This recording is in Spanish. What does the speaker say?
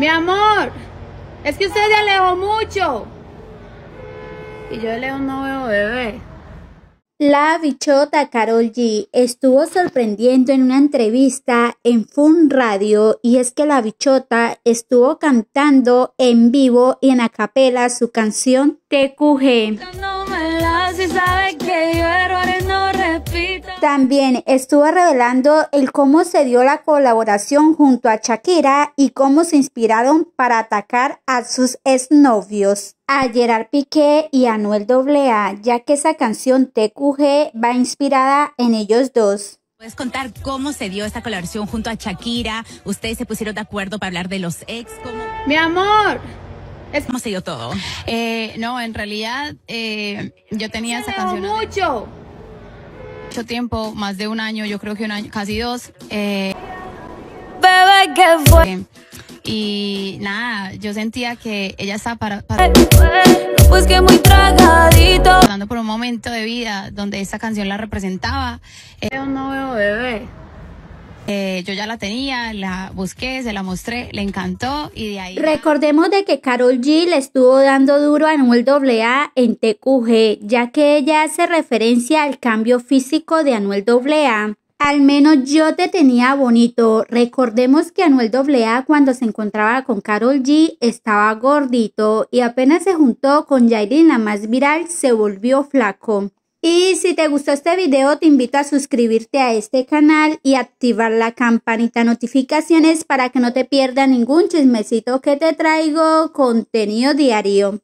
Mi amor, es que usted se alejó mucho. Y yo leo un nuevo bebé. La bichota Carol G estuvo sorprendiendo en una entrevista en Fun Radio y es que la bichota estuvo cantando en vivo y en acapela su canción TQG. No también estuvo revelando el cómo se dio la colaboración junto a Shakira y cómo se inspiraron para atacar a sus exnovios, a Gerard Piqué y a Noel Doblea, ya que esa canción TQG va inspirada en ellos dos. ¿Puedes contar cómo se dio esta colaboración junto a Shakira? ¿Ustedes se pusieron de acuerdo para hablar de los ex? como. Mi amor, es... ¿Cómo se dio todo? Eh, no, en realidad eh, yo tenía esa canción. mucho! mucho tiempo, más de un año, yo creo que un año, casi dos. Eh, bebé, que fue. Eh, y nada, yo sentía que ella estaba para, pues que muy tragadito. Hablando por un momento de vida donde esta canción la representaba. Eh, yo no bebé. Eh, yo ya la tenía, la busqué, se la mostré, le encantó y de ahí. Recordemos de que Carol G le estuvo dando duro a Anuel AA en TQG, ya que ella hace referencia al cambio físico de Anuel AA. Al menos yo te tenía bonito. Recordemos que Anuel AA cuando se encontraba con Carol G estaba gordito y apenas se juntó con Yailin, la más viral, se volvió flaco. Y si te gustó este video, te invito a suscribirte a este canal y activar la campanita de notificaciones para que no te pierdas ningún chismecito que te traigo contenido diario.